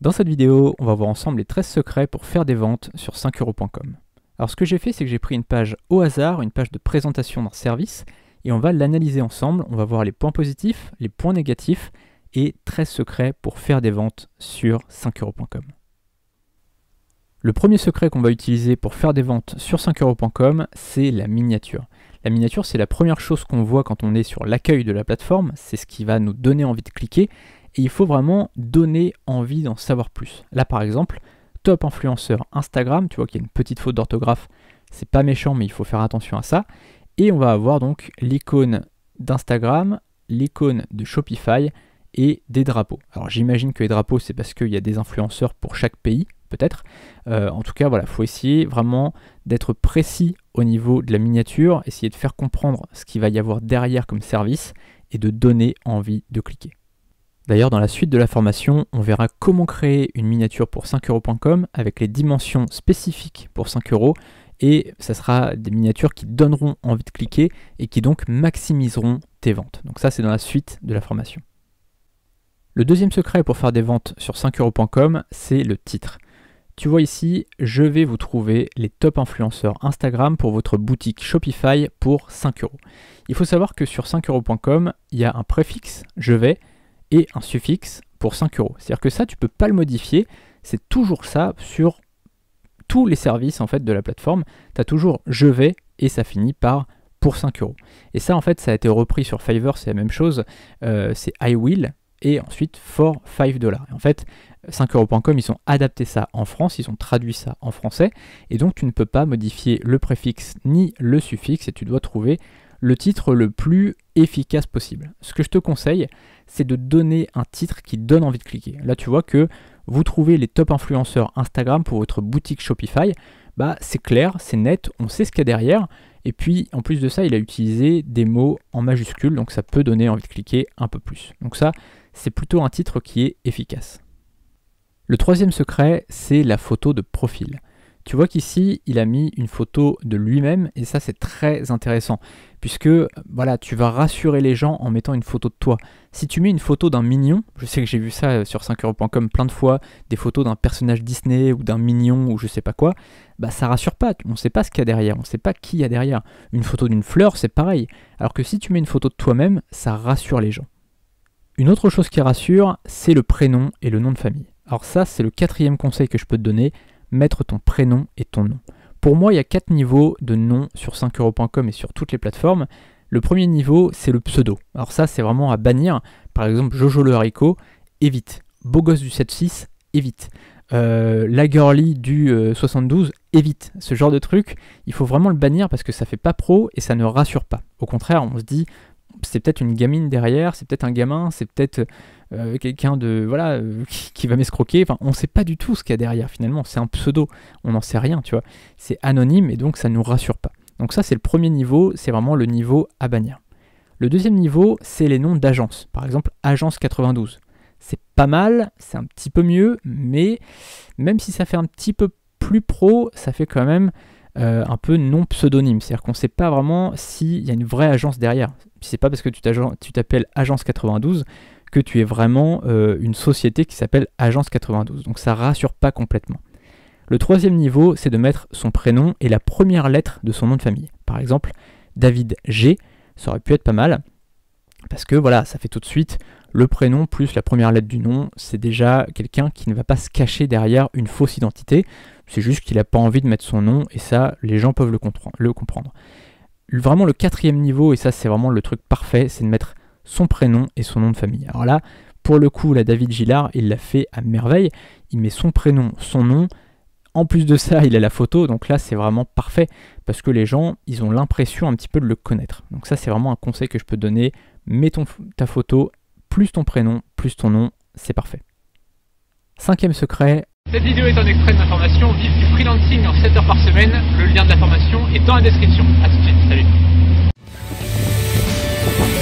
Dans cette vidéo, on va voir ensemble les 13 secrets pour faire des ventes sur 5euros.com. Alors ce que j'ai fait, c'est que j'ai pris une page au hasard, une page de présentation d'un service, et on va l'analyser ensemble. On va voir les points positifs, les points négatifs, et 13 secrets pour faire des ventes sur 5euros.com. Le premier secret qu'on va utiliser pour faire des ventes sur 5euros.com, c'est la miniature. La miniature, c'est la première chose qu'on voit quand on est sur l'accueil de la plateforme, c'est ce qui va nous donner envie de cliquer, et il faut vraiment donner envie d'en savoir plus. Là par exemple, top influenceur Instagram, tu vois qu'il y a une petite faute d'orthographe, c'est pas méchant mais il faut faire attention à ça, et on va avoir donc l'icône d'Instagram, l'icône de Shopify et des drapeaux. Alors j'imagine que les drapeaux c'est parce qu'il y a des influenceurs pour chaque pays, peut-être. Euh, en tout cas, voilà, faut essayer vraiment d'être précis au niveau de la miniature, essayer de faire comprendre ce qu'il va y avoir derrière comme service et de donner envie de cliquer. D'ailleurs, dans la suite de la formation, on verra comment créer une miniature pour 5euros.com avec les dimensions spécifiques pour 5 euros et ça sera des miniatures qui donneront envie de cliquer et qui donc maximiseront tes ventes. Donc ça, c'est dans la suite de la formation. Le deuxième secret pour faire des ventes sur 5euros.com, c'est le titre. Tu vois ici, je vais vous trouver les top influenceurs Instagram pour votre boutique Shopify pour 5 euros. Il faut savoir que sur 5euros.com, il y a un préfixe je vais et un suffixe pour 5 euros. C'est-à-dire que ça, tu peux pas le modifier. C'est toujours ça sur tous les services en fait de la plateforme. Tu as toujours je vais et ça finit par pour 5 euros. Et ça, en fait, ça a été repris sur Fiverr, c'est la même chose. Euh, c'est I will et ensuite for 5 dollars. En fait, 5euros.com, ils ont adapté ça en France, ils ont traduit ça en français, et donc tu ne peux pas modifier le préfixe ni le suffixe, et tu dois trouver le titre le plus efficace possible. Ce que je te conseille, c'est de donner un titre qui donne envie de cliquer. Là, tu vois que vous trouvez les top influenceurs Instagram pour votre boutique Shopify. Bah, c'est clair, c'est net, on sait ce qu'il y a derrière. Et puis, en plus de ça, il a utilisé des mots en majuscules, donc ça peut donner envie de cliquer un peu plus. Donc ça, c'est plutôt un titre qui est efficace. Le troisième secret, c'est la photo de profil. Tu vois qu'ici, il a mis une photo de lui-même et ça, c'est très intéressant puisque voilà, tu vas rassurer les gens en mettant une photo de toi. Si tu mets une photo d'un mignon, je sais que j'ai vu ça euh, sur 5euros.com plein de fois, des photos d'un personnage Disney ou d'un mignon ou je sais pas quoi, bah ça rassure pas, on ne sait pas ce qu'il y a derrière, on ne sait pas qui il y a derrière. Une photo d'une fleur, c'est pareil, alors que si tu mets une photo de toi-même, ça rassure les gens. Une autre chose qui rassure, c'est le prénom et le nom de famille. Alors ça, c'est le quatrième conseil que je peux te donner, mettre ton prénom et ton nom. Pour moi, il y a quatre niveaux de nom sur 5euros.com et sur toutes les plateformes. Le premier niveau, c'est le pseudo. Alors ça, c'est vraiment à bannir. Par exemple, Jojo le haricot, évite. Beau gosse du 7-6, évite. Euh, la girly du 72, euh, évite. Ce genre de truc, il faut vraiment le bannir parce que ça fait pas pro et ça ne rassure pas. Au contraire, on se dit, c'est peut-être une gamine derrière, c'est peut-être un gamin, c'est peut-être euh, quelqu'un de voilà euh, qui, va m'escroquer. Enfin, on sait pas du tout ce qu'il y a derrière finalement. C'est un pseudo, on n'en sait rien, tu vois. C'est anonyme et donc ça ne nous rassure pas. Donc ça, c'est le premier niveau, c'est vraiment le niveau à bannir. Le deuxième niveau, c'est les noms d'agences. Par exemple, agence 92. C'est pas mal, c'est un petit peu mieux, mais même si ça fait un petit peu plus pro, ça fait quand même euh, un peu non pseudonyme. C'est-à-dire qu'on ne sait pas vraiment s'il y a une vraie agence derrière. C'est pas parce que tu t'appelles Agence 92 que tu es vraiment euh, une société qui s'appelle Agence 92. Donc ça rassure pas complètement. Le troisième niveau, c'est de mettre son prénom et la première lettre de son nom de famille. Par exemple, David G, ça aurait pu être pas mal, parce que voilà, ça fait tout de suite le prénom plus la première lettre du nom, c'est déjà quelqu'un qui ne va pas se cacher derrière une fausse identité, c'est juste qu'il n'a pas envie de mettre son nom, et ça, les gens peuvent le, comprendre. Vraiment le quatrième niveau, et ça c'est vraiment le truc parfait, c'est de mettre son prénom et son nom de famille. Alors là, pour le coup, la David Gillard, il l'a fait à merveille, il met son prénom, son nom, en plus de ça, il a la photo, donc là c'est vraiment parfait, parce que les gens, ils ont l'impression un petit peu de le connaître. Donc ça c'est vraiment un conseil que je peux donner, mets ta photo plus ton prénom, plus ton nom, c'est parfait. Cinquième secret. Cette vidéo est un extrait de Vive du freelancing en 7 heures par semaine. Le lien de la formation est dans la description. A tout de suite, salut.